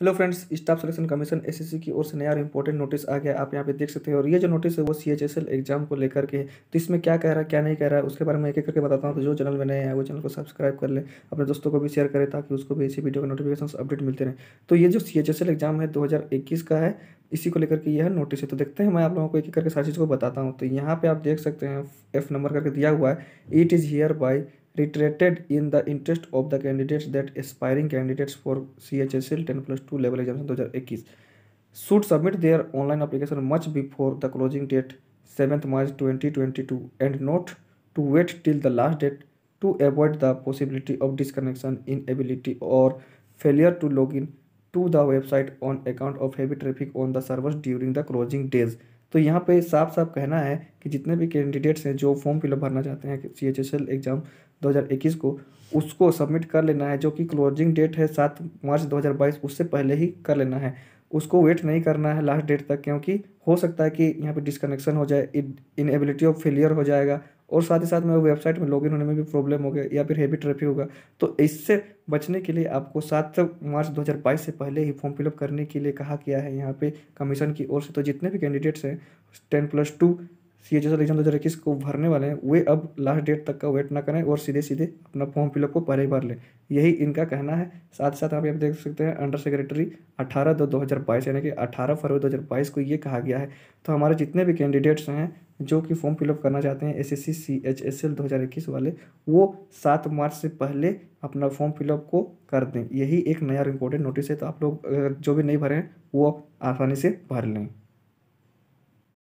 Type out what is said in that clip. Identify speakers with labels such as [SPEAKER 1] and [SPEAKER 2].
[SPEAKER 1] Hello friends staff selection commission SSC की ओर से नया और इम्पोर्टेंट नोटिस आ गया आप यहाँ पे देख सकते हैं और ये जो नोटिस है वो C H S L exam को लेकर के तो इसमें क्या कह रहा है क्या नहीं कह रहा है उसके बारे में एक एक करके बताता हूँ तो जो चैनल में नए हैं वो चैनल को सब्सक्राइब कर लें अपने दोस्तों को भी शेयर करें ताकि उसको भी इसी वीडियो का नोटिफिकेशन अपडेट मिलते रहे तो ये जो C H S L exam है दो का है इसी को लेकर के यह नोटिस है तो देखते हैं मैं आप लोगों को एक एक करके सारी चीज़ को बताता हूँ तो यहाँ पर आप देख सकते हैं एफ नंबर करके दिया हुआ है it is hereby reiterated in the interest of the candidates that aspiring candidates for CHSL 10 plus 2 level examination 2021 should submit their online application much before the closing date 7th March 2022 and not to wait till the last date to avoid the possibility of disconnection, inability or failure to log in to the website on account of heavy traffic on the servers during the closing days. तो यहाँ पे साफ साफ कहना है कि जितने भी कैंडिडेट्स हैं जो फॉर्म फिलअप भरना चाहते हैं C H S L exam 2021 को उसको सबमिट कर लेना है जो कि क्लोजिंग डेट है सात मार्च 2022 उससे पहले ही कर लेना है उसको वेट नहीं करना है लास्ट डेट तक क्योंकि हो सकता है कि यहाँ पे डिसकनेक्शन हो जाए इनएबिलिटी ऑफ फेलियर हो जाएगा और साथ ही साथ में वेबसाइट में लॉगिन होने में भी प्रॉब्लम हो गया या फिर हैवी ट्रैफिक होगा तो इससे बचने के लिए आपको सात मार्च 2022 से पहले ही फॉर्म फिलअप करने के लिए कहा गया है यहाँ पे कमीशन की ओर से तो जितने भी कैंडिडेट्स हैं ten plus two C H S exam दो हज़ार इक्कीस को भरने वाले हैं वे अब लास्ट डेट तक का वेट ना करें और सीधे सीधे अपना फॉर्म फिलअप को पहले ही भर लें यही इनका कहना है साथ ही साथ आप यहाँ देख सकते हैं अंडर सेक्रेटरी अठारह दो दो हज़ार बाईस यानी कि अठारह फरवरी दो हज़ार बाईस को ये कहा गया है तो हमारे जितने भी कैंडिडेट्स हैं जो कि फॉर्म फिलअप करना चाहते हैं S S C C H S L दो हज़ार इक्कीस वाले वो सात मार्च से पहले अपना फॉर्म फिलअप को कर दें यही एक नया इम्पोर्टेंट नोटिस है तो आप लोग जो भी नहीं भरे हैं वो आसानी से भर लें